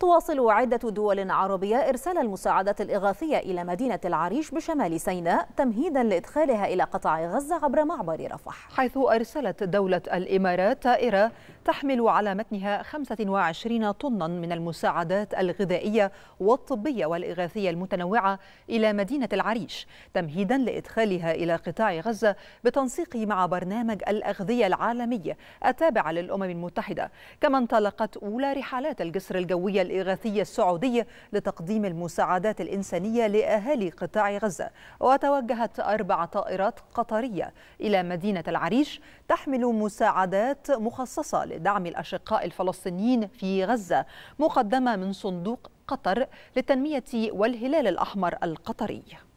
تواصل عدة دول عربية إرسال المساعدات الإغاثية إلى مدينة العريش بشمال سيناء تمهيدا لإدخالها إلى قطاع غزة عبر معبر رفح حيث أرسلت دولة الإمارات طائرة تحمل على متنها 25 طنا من المساعدات الغذائية والطبية والإغاثية المتنوعة إلى مدينة العريش تمهيدا لإدخالها إلى قطاع غزة بتنسيق مع برنامج الأغذية العالمية التابع للأمم المتحدة كما انطلقت أولى رحلات الجسر الجوية الإغاثية السعودية لتقديم المساعدات الإنسانية لأهالي قطاع غزة وتوجهت أربع طائرات قطرية إلى مدينة العريش تحمل مساعدات مخصصة لدعم الأشقاء الفلسطينيين في غزة مقدمة من صندوق قطر للتنمية والهلال الأحمر القطري